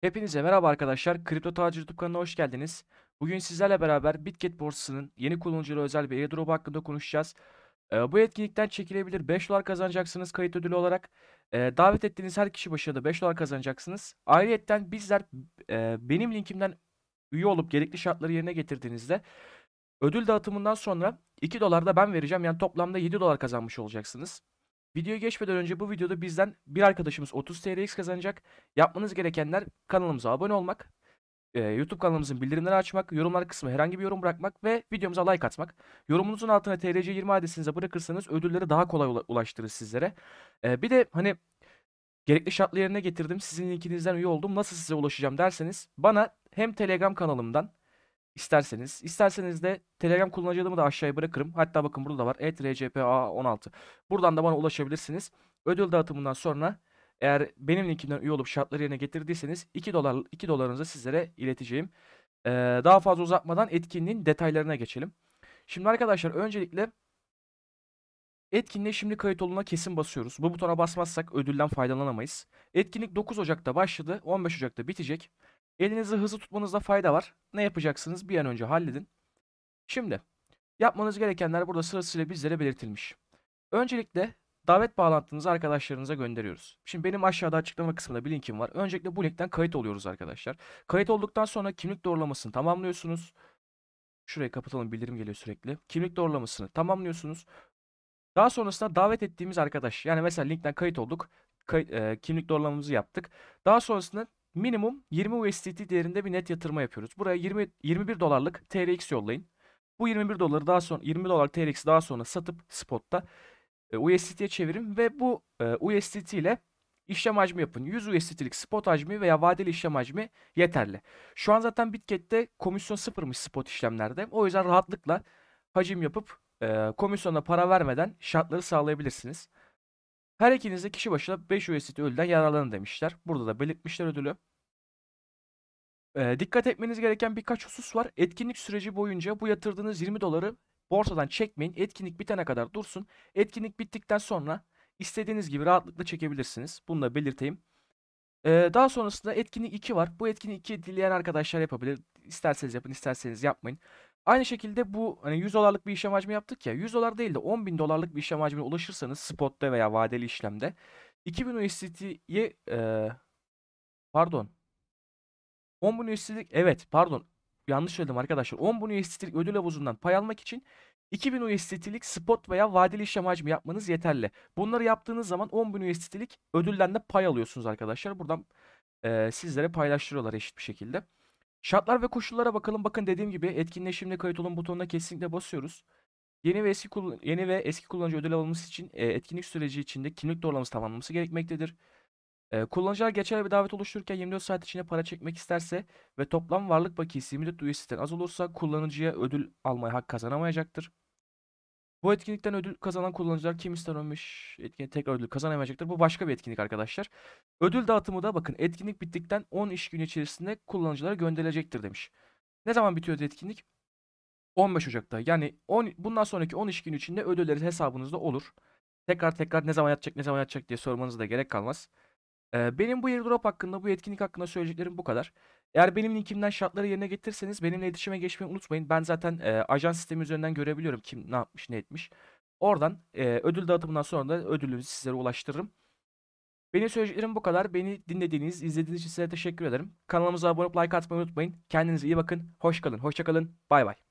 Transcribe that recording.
Hepinize merhaba arkadaşlar. Kripto Tacir YouTube kanalına hoş geldiniz. Bugün sizlerle beraber Bitget borsasının yeni kullanıcılara özel bir airdrop hakkında konuşacağız. Ee, bu etkinlikten çekilebilir 5 dolar kazanacaksınız kayıt ödülü olarak. Ee, davet ettiğiniz her kişi başına da 5 dolar kazanacaksınız. Ayrıyeten bizler e, benim linkimden üye olup gerekli şartları yerine getirdiğinizde ödül dağıtımından sonra 2 dolar da ben vereceğim. Yani toplamda 7 dolar kazanmış olacaksınız. Videoya geçmeden önce bu videoda bizden bir arkadaşımız 30 TRX kazanacak. Yapmanız gerekenler kanalımıza abone olmak, e, YouTube kanalımızın bildirimleri açmak, yorumlar kısmı herhangi bir yorum bırakmak ve videomuza like atmak. Yorumunuzun altına TRC20 adresinize bırakırsanız ödülleri daha kolay ulaştırır sizlere. E, bir de hani gerekli şartları yerine getirdim, sizin linkinizden üye oldum, nasıl size ulaşacağım derseniz bana hem Telegram kanalımdan isterseniz. İsterseniz de Telegram kullanıcı adımı da aşağıya bırakırım. Hatta bakın burada var. etrcpa16. Buradan da bana ulaşabilirsiniz. Ödül dağıtımından sonra eğer benim linkimden üye olup şartları yerine getirdiyseniz 2 dolar 2 dolarınızı sizlere ileteceğim. Ee, daha fazla uzatmadan etkinliğin detaylarına geçelim. Şimdi arkadaşlar öncelikle Etkinliğe şimdi kayıt oluna kesin basıyoruz. Bu butona basmazsak ödülden faydalanamayız. Etkinlik 9 Ocak'ta başladı, 15 Ocak'ta bitecek. Elinizi hızlı tutmanızda fayda var. Ne yapacaksınız bir an önce halledin. Şimdi yapmanız gerekenler burada sırasıyla bizlere belirtilmiş. Öncelikle davet bağlantınızı arkadaşlarınıza gönderiyoruz. Şimdi benim aşağıda açıklama kısmında bir linkim var. Öncelikle bu linkten kayıt oluyoruz arkadaşlar. Kayıt olduktan sonra kimlik doğrulamasını tamamlıyorsunuz. Şurayı kapatalım bildirim geliyor sürekli. Kimlik doğrulamasını tamamlıyorsunuz. Daha sonrasında davet ettiğimiz arkadaş yani mesela linkten kayıt olduk. Kay, e, kimlik doğrulamamızı yaptık. Daha sonrasında minimum 20 USDT değerinde bir net yatırma yapıyoruz. Buraya 20 21 dolarlık TRX yollayın. Bu 21 doları daha sonra 20 dolar TRX daha sonra satıp spotta e, USDT'ye çevirin ve bu e, USDT ile işlem hacmi yapın. 100 USDT'lik spot hacmi veya vadeli işlem hacmi yeterli. Şu an zaten Bitget'te komisyon sıfırmış spot işlemlerde. O yüzden rahatlıkla hacim yapıp e, komisyona para vermeden şartları sağlayabilirsiniz. Her ikiniz de kişi başına 5 USDT ödülden yararlanın demişler. Burada da belirtmişler ödülü. E, dikkat etmeniz gereken birkaç husus var. Etkinlik süreci boyunca bu yatırdığınız 20 doları borsadan çekmeyin. Etkinlik bitene kadar dursun. Etkinlik bittikten sonra istediğiniz gibi rahatlıkla çekebilirsiniz. Bunu da belirteyim. E, daha sonrasında etkinlik 2 var. Bu etkinlik 2 dileyen arkadaşlar yapabilir. İsterseniz yapın, isterseniz yapmayın. Aynı şekilde bu hani 100 dolarlık bir işlem hacmi yaptık ya 100 dolar değil de 10 bin dolarlık bir işlem hacmine ulaşırsanız spotta veya vadeli işlemde 2000 USDT'yi e, pardon 10 bin USDT'lik evet pardon yanlış söyledim arkadaşlar 10 bin USDT'lik ödül havuzundan pay almak için 2000 USDT'lik spot veya vadeli işlem hacmi yapmanız yeterli. Bunları yaptığınız zaman bin USDT'lik ödülden de pay alıyorsunuz arkadaşlar. Buradan e, sizlere paylaştırıyorlar eşit bir şekilde. Şartlar ve koşullara bakalım. Bakın dediğim gibi etkinleşimle kayıt olun butonuna kesinlikle basıyoruz. Yeni ve eski yeni ve eski kullanıcı ödül alması için e, etkinlik süreci içinde kimlik doğrulaması tamamlanması gerekmektedir. E, kullanıcılar geçerli bir davet oluştururken 24 saat içinde para çekmek isterse ve toplam varlık bakiyesi 24 üyesinden az olursa kullanıcıya ödül almaya hak kazanamayacaktır. Bu etkinlikten ödül kazanan kullanıcılar kim ister olmuş tekrar ödül kazanamayacaktır. Bu başka bir etkinlik arkadaşlar. Ödül dağıtımı da bakın etkinlik bittikten 10 iş gün içerisinde kullanıcılara gönderilecektir demiş. Ne zaman bitiyordu etkinlik? 15 Ocak'ta. Yani 10, bundan sonraki 10 iş gün içinde ödülleri hesabınızda olur. Tekrar tekrar ne zaman yatacak ne zaman yatacak diye sormanıza da gerek kalmaz benim bu airdrop hakkında, bu etkinlik hakkında söyleyeceklerim bu kadar. Eğer benim linkimden şartları yerine getirirseniz benimle iletişime geçmeyi unutmayın. Ben zaten e, ajan sistemi üzerinden görebiliyorum kim ne yapmış ne etmiş. Oradan e, ödül dağıtımından sonra da ödülümüzü sizlere ulaştırırım. Benim söyleyeceklerim bu kadar. Beni dinlediğiniz, izlediğiniz için size teşekkür ederim. Kanalımıza abone olup like atmayı unutmayın. Kendinize iyi bakın. Hoş kalın. Hoşça kalın. Bay bay.